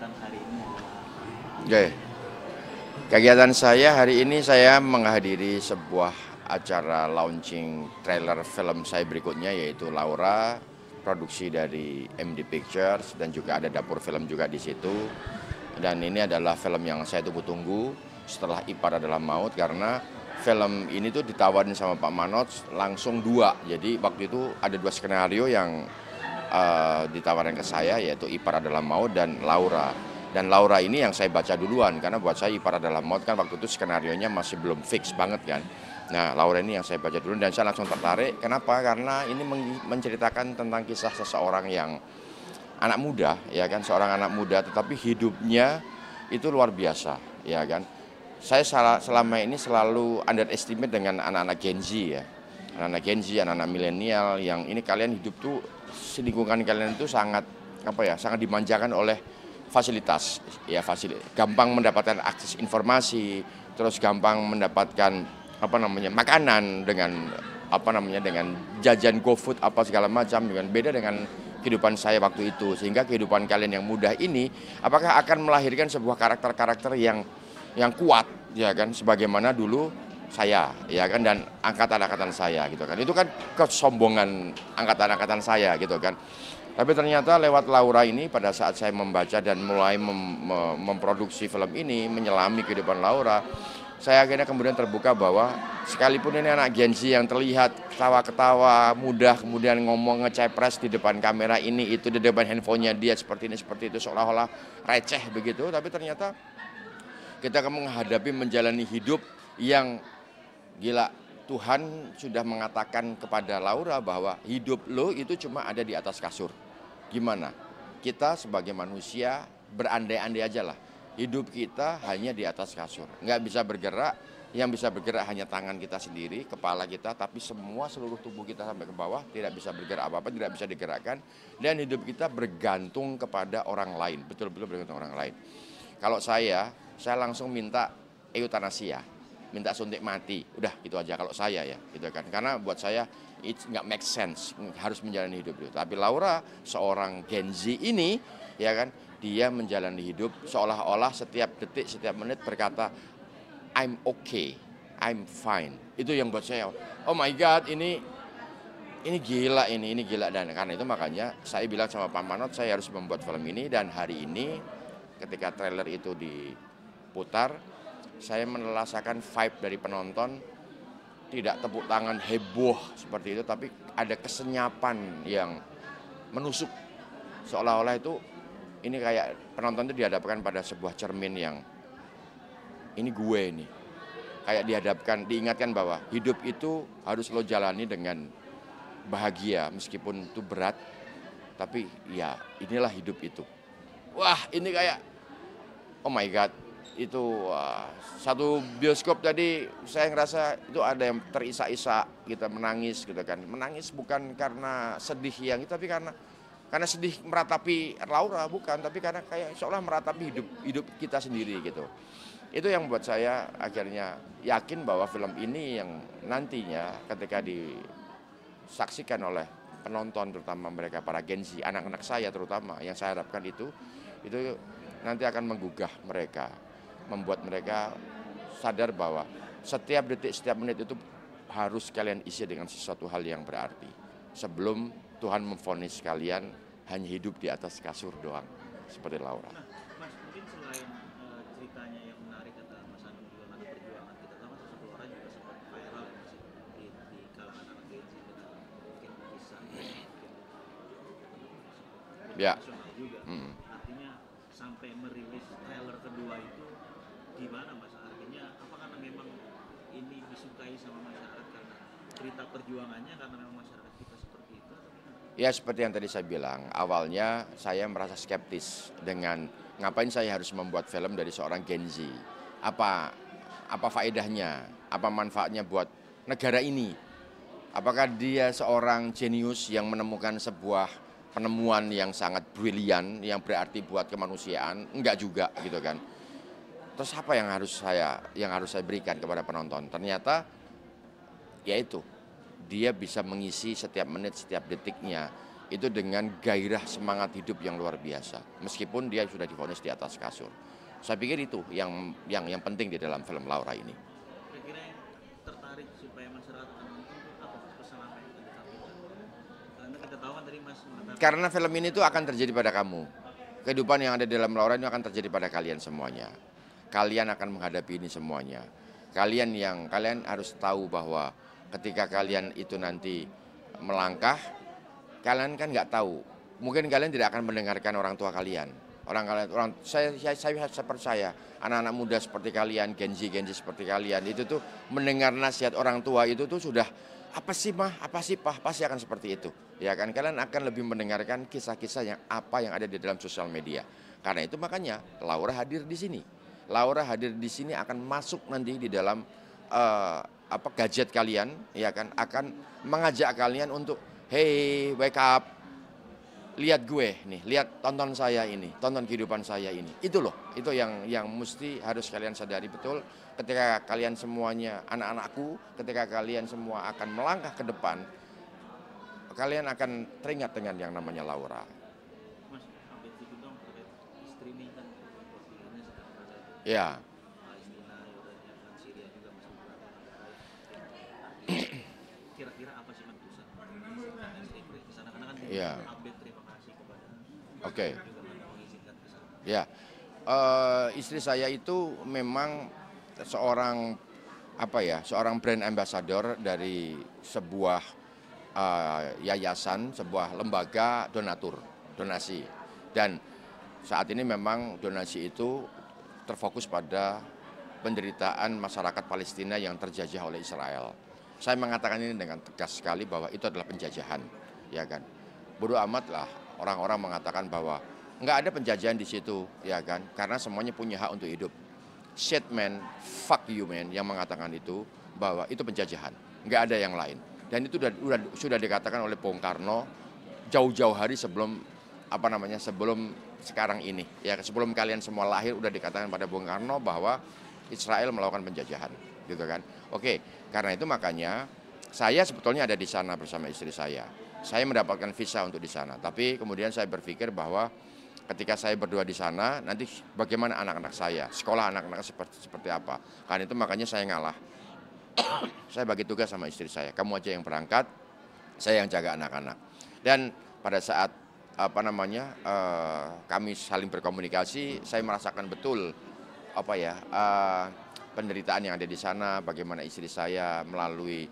kegiatan hari ini? Oke. Kegiatan saya hari ini saya menghadiri sebuah acara launching trailer film saya berikutnya yaitu Laura produksi dari MD Pictures dan juga ada dapur film juga di situ. Dan ini adalah film yang saya tunggu-tunggu setelah Ipar adalah maut karena film ini tuh ditawarin sama Pak Manos langsung dua. Jadi waktu itu ada dua skenario yang Eh, ditawarkan ke saya yaitu Ipar adalah Maut dan Laura. Dan Laura ini yang saya baca duluan karena buat saya Ipar adalah Maut kan waktu itu skenario-nya masih belum fix banget kan. Nah, Laura ini yang saya baca dulu dan saya langsung tertarik. Kenapa? Karena ini menceritakan tentang kisah seseorang yang anak muda, ya kan, seorang anak muda, tetapi hidupnya itu luar biasa, ya kan. Saya selama ini selalu underestimate dengan anak-anak Gen Z ya anak-anak Gen Z, anak-anak milenial yang ini kalian hidup tuh lingkungan kalian itu sangat apa ya sangat dimanjakan oleh fasilitas ya fasilitas gampang mendapatkan akses informasi terus gampang mendapatkan apa namanya makanan dengan apa namanya dengan jajan GoFood apa segala macam dengan beda dengan kehidupan saya waktu itu sehingga kehidupan kalian yang mudah ini apakah akan melahirkan sebuah karakter-karakter yang yang kuat ya kan sebagaimana dulu saya ya kan dan angkatan-angkatan saya gitu kan itu kan kesombongan angkatan-angkatan saya gitu kan tapi ternyata lewat Laura ini pada saat saya membaca dan mulai mem mem memproduksi film ini menyelami kehidupan Laura saya akhirnya kemudian terbuka bahwa sekalipun ini anak Gen Z yang terlihat ketawa-ketawa mudah kemudian ngomong ngecepres di depan kamera ini itu di depan handphonenya dia seperti ini seperti itu seolah-olah receh begitu tapi ternyata kita akan menghadapi menjalani hidup yang Gila, Tuhan sudah mengatakan kepada Laura bahwa hidup lo itu cuma ada di atas kasur. Gimana? Kita sebagai manusia berandai-andai aja lah. Hidup kita hanya di atas kasur. Nggak bisa bergerak, yang bisa bergerak hanya tangan kita sendiri, kepala kita, tapi semua seluruh tubuh kita sampai ke bawah tidak bisa bergerak apa-apa, tidak bisa digerakkan. Dan hidup kita bergantung kepada orang lain, betul-betul bergantung orang lain. Kalau saya, saya langsung minta eutanasia ya minta suntik mati. Udah gitu aja kalau saya ya, gitu kan. Karena buat saya it nggak make sense harus menjalani hidup itu. Tapi Laura seorang Gen Z ini ya kan dia menjalani hidup seolah-olah setiap detik setiap menit berkata I'm okay, I'm fine. Itu yang buat saya oh my god ini ini gila ini ini gila dan karena itu makanya saya bilang sama Pak Manot saya harus membuat film ini dan hari ini ketika trailer itu diputar saya menelasakan vibe dari penonton tidak tepuk tangan heboh seperti itu tapi ada kesenyapan yang menusuk seolah-olah itu ini kayak penonton itu dihadapkan pada sebuah cermin yang ini gue ini kayak dihadapkan diingatkan bahwa hidup itu harus lo jalani dengan bahagia meskipun itu berat tapi ya inilah hidup itu wah ini kayak oh my god itu uh, satu bioskop tadi saya ngerasa itu ada yang terisak-isak kita menangis gitu kan menangis bukan karena sedih yang itu tapi karena karena sedih meratapi Laura bukan tapi karena kayak seolah meratapi hidup hidup kita sendiri gitu itu yang buat saya akhirnya yakin bahwa film ini yang nantinya ketika disaksikan oleh penonton terutama mereka para Gen anak-anak saya terutama yang saya harapkan itu itu nanti akan menggugah mereka membuat mereka sadar bahwa setiap detik, setiap menit itu harus kalian isi dengan sesuatu hal yang berarti. Sebelum Tuhan memfonis kalian hanya hidup di atas kasur doang, seperti Laura. Nah, mungkin eh, ceritanya yang menarik kata Mas perjuangan kita, satu juga sempat viral ya, di kalangan anak ya, mungkin ya. Juga. Artinya sampai merilis trailer kedua itu gimana mas artinya apa karena memang ini disukai sama masyarakat karena cerita perjuangannya karena memang masyarakat kita seperti itu Ya seperti yang tadi saya bilang, awalnya saya merasa skeptis dengan ngapain saya harus membuat film dari seorang Gen Z. Apa apa faedahnya, apa manfaatnya buat negara ini? Apakah dia seorang jenius yang menemukan sebuah penemuan yang sangat brilian yang berarti buat kemanusiaan? Enggak juga gitu kan terus apa yang harus saya yang harus saya berikan kepada penonton? Ternyata yaitu dia bisa mengisi setiap menit, setiap detiknya itu dengan gairah semangat hidup yang luar biasa. Meskipun dia sudah difonis di atas kasur. Saya pikir itu yang yang yang penting di dalam film Laura ini. Kira-kira yang tertarik supaya masyarakat yang Karena kan Mas Karena film ini tuh akan terjadi pada kamu. Kehidupan yang ada di dalam Laura ini akan terjadi pada kalian semuanya kalian akan menghadapi ini semuanya. Kalian yang kalian harus tahu bahwa ketika kalian itu nanti melangkah, kalian kan nggak tahu. Mungkin kalian tidak akan mendengarkan orang tua kalian. Orang kalian, orang saya saya, saya, saya percaya anak-anak muda seperti kalian, genji genji seperti kalian itu tuh mendengar nasihat orang tua itu tuh sudah apa sih mah, apa sih pah, pasti akan seperti itu. Ya kan kalian akan lebih mendengarkan kisah-kisah yang apa yang ada di dalam sosial media. Karena itu makanya Laura hadir di sini. Laura hadir di sini akan masuk nanti di dalam uh, apa gadget kalian ya kan akan mengajak kalian untuk hey wake up lihat gue nih lihat tonton saya ini tonton kehidupan saya ini itu loh itu yang yang mesti harus kalian sadari betul ketika kalian semuanya anak-anakku ketika kalian semua akan melangkah ke depan kalian akan teringat dengan yang namanya Laura Ya. Kira-kira apa sih Pusat? ya. Oke. Okay. Ya. Uh, istri saya itu memang seorang apa ya, seorang brand ambassador dari sebuah uh, yayasan, sebuah lembaga donatur, donasi. Dan saat ini memang donasi itu terfokus pada penderitaan masyarakat Palestina yang terjajah oleh Israel. Saya mengatakan ini dengan tegas sekali bahwa itu adalah penjajahan, ya kan. Bodoh amatlah orang-orang mengatakan bahwa nggak ada penjajahan di situ, ya kan? Karena semuanya punya hak untuk hidup. Shetman, fuck you man yang mengatakan itu bahwa itu penjajahan, nggak ada yang lain. Dan itu sudah, sudah dikatakan oleh Bung Karno jauh-jauh hari sebelum apa namanya sebelum sekarang ini ya sebelum kalian semua lahir udah dikatakan pada Bung Karno bahwa Israel melakukan penjajahan gitu kan oke karena itu makanya saya sebetulnya ada di sana bersama istri saya saya mendapatkan visa untuk di sana tapi kemudian saya berpikir bahwa ketika saya berdua di sana nanti bagaimana anak-anak saya sekolah anak-anak seperti seperti apa karena itu makanya saya ngalah saya bagi tugas sama istri saya kamu aja yang berangkat saya yang jaga anak-anak dan pada saat apa namanya uh, kami saling berkomunikasi saya merasakan betul apa ya uh, penderitaan yang ada di sana bagaimana istri saya melalui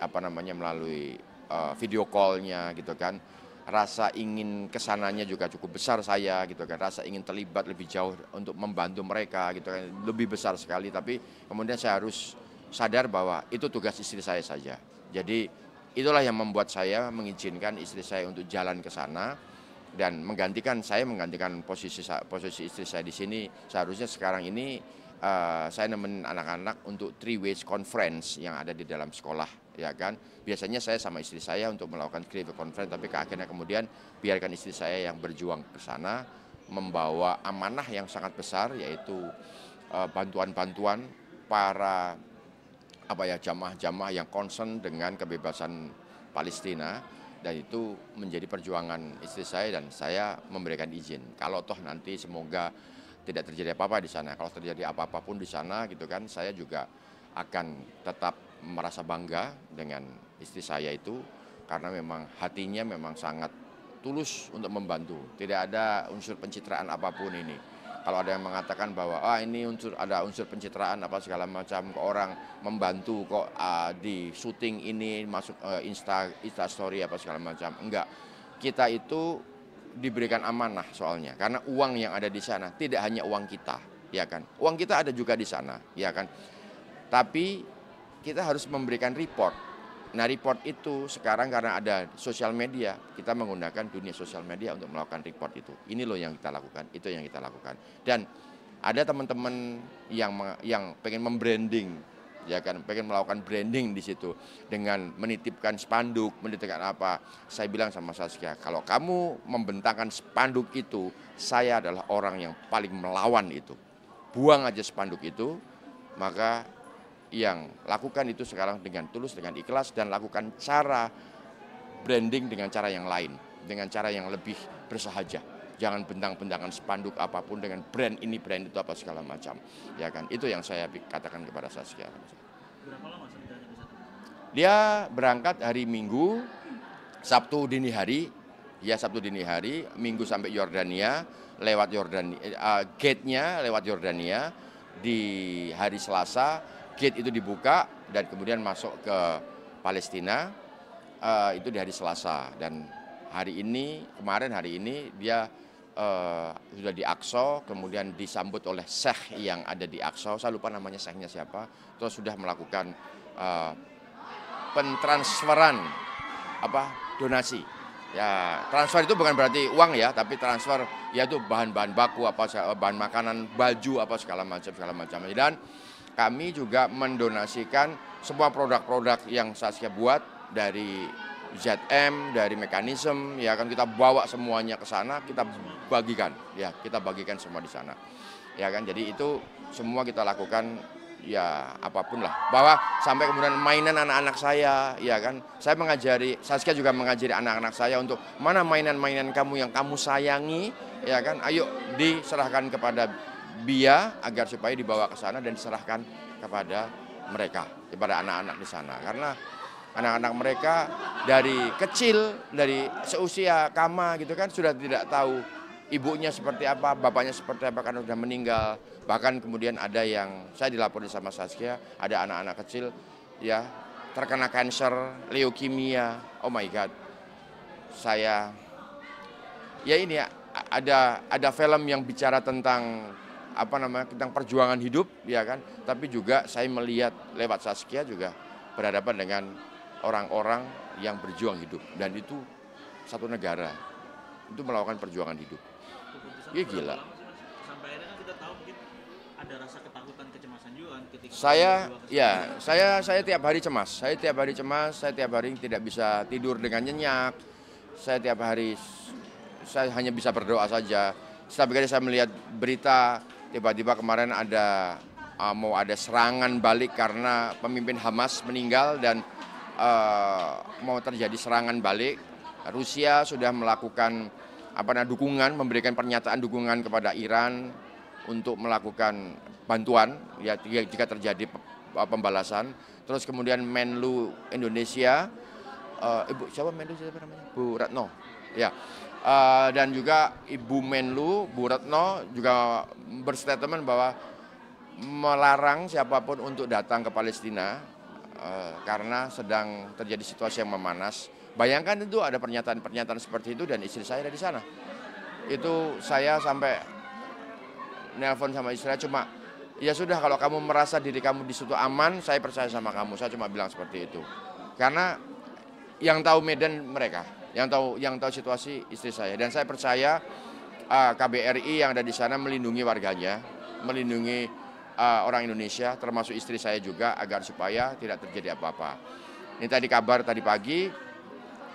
apa namanya melalui uh, video callnya gitu kan rasa ingin kesananya juga cukup besar saya gitu kan rasa ingin terlibat lebih jauh untuk membantu mereka gitu kan lebih besar sekali tapi kemudian saya harus sadar bahwa itu tugas istri saya saja jadi itulah yang membuat saya mengizinkan istri saya untuk jalan ke sana dan menggantikan saya menggantikan posisi posisi istri saya di sini seharusnya sekarang ini uh, saya nemenin anak-anak untuk three ways conference yang ada di dalam sekolah ya kan biasanya saya sama istri saya untuk melakukan creative conference tapi ke akhirnya kemudian biarkan istri saya yang berjuang ke sana membawa amanah yang sangat besar yaitu eh, bantuan-bantuan uh, para apa ya jamaah-jamaah yang concern dengan kebebasan Palestina dan itu menjadi perjuangan istri saya dan saya memberikan izin. Kalau toh nanti semoga tidak terjadi apa-apa di sana. Kalau terjadi apa-apa pun di sana gitu kan, saya juga akan tetap merasa bangga dengan istri saya itu karena memang hatinya memang sangat tulus untuk membantu. Tidak ada unsur pencitraan apapun ini. Kalau ada yang mengatakan bahwa ah ini unsur ada unsur pencitraan apa segala macam ke orang membantu kok ah, di syuting ini masuk uh, Insta Insta story apa segala macam. Enggak. Kita itu diberikan amanah soalnya karena uang yang ada di sana tidak hanya uang kita, ya kan? Uang kita ada juga di sana, ya kan? Tapi kita harus memberikan report Nah report itu sekarang karena ada sosial media, kita menggunakan dunia sosial media untuk melakukan report itu. Ini loh yang kita lakukan, itu yang kita lakukan. Dan ada teman-teman yang yang pengen membranding ya kan pengen melakukan branding di situ dengan menitipkan spanduk menitipkan apa saya bilang sama Saskia kalau kamu membentangkan spanduk itu saya adalah orang yang paling melawan itu buang aja spanduk itu maka yang lakukan itu sekarang dengan tulus, dengan ikhlas, dan lakukan cara branding dengan cara yang lain, dengan cara yang lebih bersahaja. Jangan bentang-bentangan spanduk apapun dengan brand ini, brand itu apa segala macam. Ya kan, itu yang saya katakan kepada Saskia. Berapa Dia berangkat hari Minggu, Sabtu dini hari, ya Sabtu dini hari, Minggu sampai Yordania, lewat Yordania, uh, eh, ah, gate-nya lewat Yordania, di hari Selasa gate itu dibuka dan kemudian masuk ke Palestina uh, itu di hari Selasa dan hari ini kemarin hari ini dia uh, sudah di Aqsa kemudian disambut oleh Syekh yang ada di Aqsa saya lupa namanya Syekhnya siapa terus sudah melakukan uh, pentransferan apa donasi ya transfer itu bukan berarti uang ya tapi transfer yaitu bahan-bahan baku apa bahan makanan baju apa segala macam segala macam dan kami juga mendonasikan semua produk-produk yang Saskia buat dari ZM, dari mekanisme, ya kan kita bawa semuanya ke sana, kita bagikan, ya kita bagikan semua di sana, ya kan. Jadi itu semua kita lakukan ya apapun lah bahwa sampai kemudian mainan anak-anak saya ya kan saya mengajari Saskia juga mengajari anak-anak saya untuk mana mainan-mainan kamu yang kamu sayangi ya kan ayo diserahkan kepada Bia agar supaya dibawa ke sana dan diserahkan kepada mereka, kepada anak-anak di sana. Karena anak-anak mereka dari kecil, dari seusia kama gitu kan sudah tidak tahu ibunya seperti apa, bapaknya seperti apa karena sudah meninggal. Bahkan kemudian ada yang saya dilaporkan sama Saskia, ada anak-anak kecil ya terkena kanker, leukemia. Oh my god. Saya ya ini ya, ada ada film yang bicara tentang apa namanya tentang perjuangan hidup ya kan tapi juga saya melihat lewat Saskia juga berhadapan dengan orang-orang yang berjuang hidup dan itu satu negara itu melakukan perjuangan hidup ya gila saya ya saya saya tiap hari cemas saya tiap hari cemas saya tiap hari tidak bisa tidur dengan nyenyak saya tiap hari saya hanya bisa berdoa saja setiap kali saya melihat berita tiba-tiba kemarin ada uh, mau ada serangan balik karena pemimpin Hamas meninggal dan uh, mau terjadi serangan balik. Rusia sudah melakukan apa namanya dukungan, memberikan pernyataan dukungan kepada Iran untuk melakukan bantuan ya jika terjadi pembalasan. Terus kemudian Menlu Indonesia, uh, ibu siapa Menlu siapa namanya? Bu Ratno Ya. Uh, dan juga Ibu Menlu, Bu Retno juga berstatement bahwa melarang siapapun untuk datang ke Palestina uh, karena sedang terjadi situasi yang memanas. Bayangkan itu ada pernyataan-pernyataan seperti itu dan istri saya ada di sana. Itu saya sampai nelpon sama istri saya cuma ya sudah kalau kamu merasa diri kamu di situ aman, saya percaya sama kamu. Saya cuma bilang seperti itu. Karena yang tahu Medan mereka, yang tahu yang tahu situasi istri saya dan saya percaya uh, ah, KBRI yang ada di sana melindungi warganya, melindungi uh, orang Indonesia termasuk istri saya juga agar supaya tidak terjadi apa-apa. Ini tadi kabar tadi pagi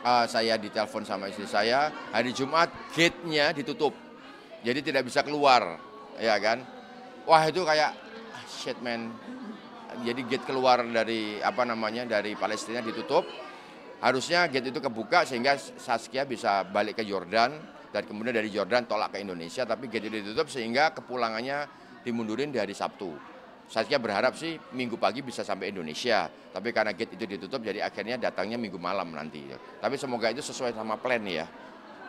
uh, saya ditelepon sama istri saya hari Jumat gate-nya ditutup. Jadi tidak bisa keluar, ya kan? Wah, itu kayak shit man. Jadi gate keluar dari apa namanya dari Palestina ditutup harusnya gate itu kebuka sehingga Saskia bisa balik ke Jordan dan kemudian dari Jordan tolak ke Indonesia tapi gate itu ditutup sehingga kepulangannya dimundurin dari Sabtu. Saskia berharap sih minggu pagi bisa sampai Indonesia, tapi karena gate itu ditutup jadi akhirnya datangnya minggu malam nanti. Tapi semoga itu sesuai sama plan ya.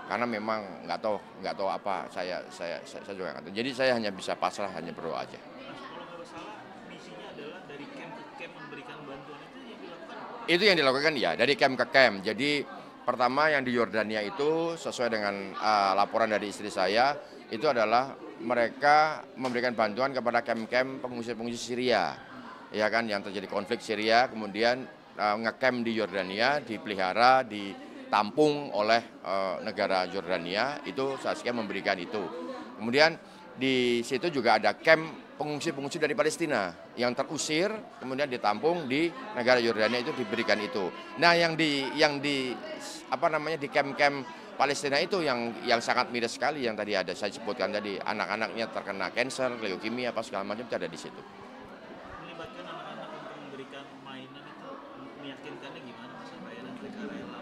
Karena memang nggak tahu nggak tahu apa saya saya saya, juga nggak tahu. Jadi saya hanya bisa pasrah hanya berdoa aja. Itu yang dilakukan ya dari camp ke camp. Jadi pertama yang di Yordania itu sesuai dengan uh, laporan dari istri saya itu adalah mereka memberikan bantuan kepada camp-camp pengungsi-pengungsi Syria. Ya kan yang terjadi konflik Syria kemudian uh, ngecamp di Yordania dipelihara ditampung oleh uh, negara Yordania itu Saskia memberikan itu. Kemudian di situ juga ada camp pengungsi-pengungsi dari Palestina yang terusir kemudian ditampung di negara Yordania itu diberikan itu. Nah, yang di yang di apa namanya di kem-kem Palestina itu yang yang sangat miris sekali yang tadi ada saya sebutkan tadi anak-anaknya terkena kanker, leukemia apa segala macam itu ada di situ. Melibatkan anak-anak untuk memberikan mainan itu meyakinkannya gimana supaya mereka rela?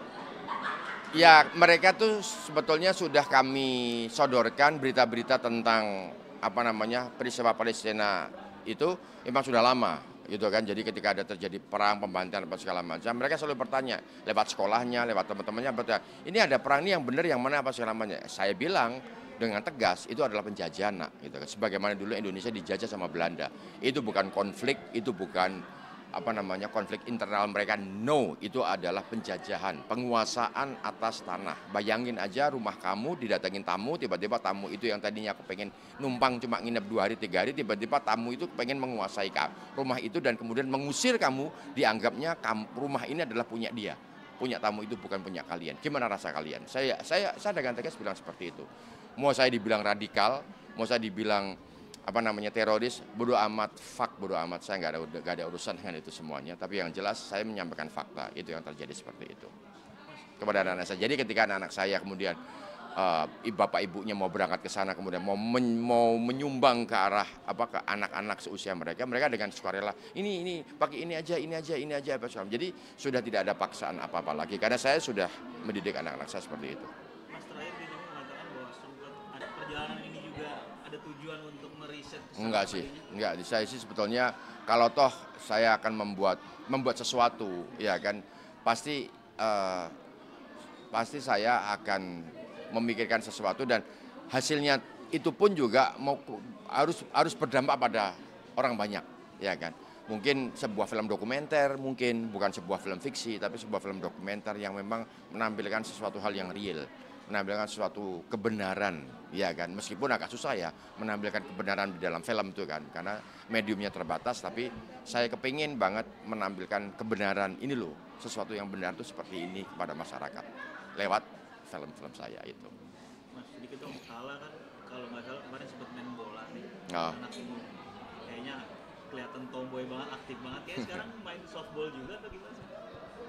Ya, mereka tuh sebetulnya sudah kami sodorkan berita-berita tentang apa namanya peristiwa Palestina itu memang sudah lama gitu kan. Jadi ketika ada terjadi perang, pembantaian apa segala macam, mereka selalu bertanya lewat sekolahnya, lewat teman-temannya bertanya, ini ada perang ini yang benar yang mana apa segala macam. Saya bilang dengan tegas itu adalah penjajahan gitu kan. Sebagaimana dulu Indonesia dijajah sama Belanda. Itu bukan konflik, itu bukan apa namanya konflik internal mereka. No, itu adalah penjajahan, penguasaan atas tanah. Bayangin aja rumah kamu didatengin tamu, tiba-tiba tamu itu yang tadinya aku pengen numpang cuma nginep dua hari, tiga hari, tiba-tiba tamu itu pengen menguasai kamu rumah itu dan kemudian mengusir kamu, dianggapnya rumah ini adalah punya dia. Punya tamu itu bukan punya kalian. Gimana rasa kalian? Saya saya saya dengan tegas bilang seperti itu. Mau saya dibilang radikal, mau saya dibilang apa namanya teroris bodoh amat fak bodoh amat saya nggak ada gak ada urusan dengan itu semuanya tapi yang jelas saya menyampaikan fakta itu yang terjadi seperti itu kepada anak-anak saya jadi ketika anak-anak saya kemudian uh, bapak ibunya mau berangkat ke sana kemudian mau men, mau menyumbang ke arah apa ke anak-anak seusia mereka mereka dengan sukarela ini ini pakai ini aja ini aja ini aja apa jadi sudah tidak ada paksaan apa-apa lagi karena saya sudah mendidik anak-anak saya seperti itu ada tujuan untuk meriset? Enggak sih, enggak. Saya sih sebetulnya kalau toh saya akan membuat membuat sesuatu, ya kan pasti uh, pasti saya akan memikirkan sesuatu dan hasilnya itu pun juga mau harus harus berdampak pada orang banyak, ya kan mungkin sebuah film dokumenter, mungkin bukan sebuah film fiksi, tapi sebuah film dokumenter yang memang menampilkan sesuatu hal yang real menampilkan suatu kebenaran, ya kan. Meskipun agak susah ya menampilkan kebenaran di dalam film itu kan, karena mediumnya terbatas. Tapi saya kepingin banget menampilkan kebenaran ini loh, sesuatu yang benar itu seperti ini kepada masyarakat lewat film-film saya itu. Mas, sedikit dong, salah kan kalau nggak salah kemarin sempat main bola nih, oh. anak umum. Kayaknya kelihatan tomboy banget, aktif banget. ya. sekarang main softball juga atau gimana?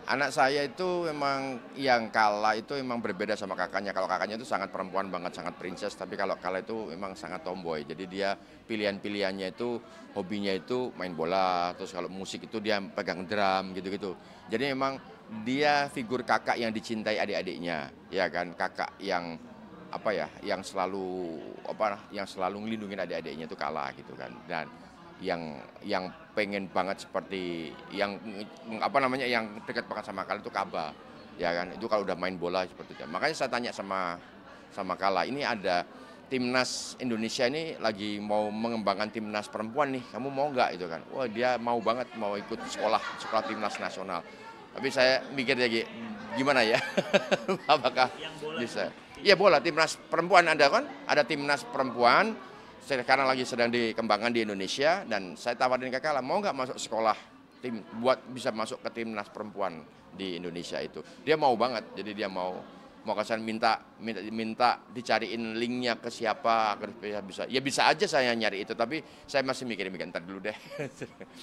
anak saya itu memang yang kalah itu memang berbeda sama kakaknya. Kalau kakaknya itu sangat perempuan banget, sangat princess. Tapi kalau kalah itu memang sangat tomboy. Jadi dia pilihan-pilihannya itu, hobinya itu main bola. Terus kalau musik itu dia pegang drum gitu-gitu. Jadi memang dia figur kakak yang dicintai adik-adiknya. Ya kan, kakak yang apa ya, yang selalu apa, yang selalu ngelindungin adik-adiknya itu kalah gitu kan. Dan yang yang pengen banget seperti yang apa namanya yang dekat banget sama kalian itu Kaba ya kan itu kalau udah main bola seperti itu makanya saya tanya sama sama Kala ini ada timnas Indonesia ini lagi mau mengembangkan timnas perempuan nih kamu mau nggak itu kan wah dia mau banget mau ikut sekolah sekolah timnas nasional tapi saya mikir lagi gimana ya apakah bisa ya bola timnas perempuan ada kan ada timnas perempuan sekarang lagi sedang dikembangkan di Indonesia dan saya tawarin ke Kala mau nggak masuk sekolah tim buat bisa masuk ke timnas perempuan di Indonesia itu dia mau banget jadi dia mau mau kesan minta minta minta dicariin linknya ke siapa agar bisa ya bisa aja saya nyari itu tapi saya masih mikir-mikir ntar dulu deh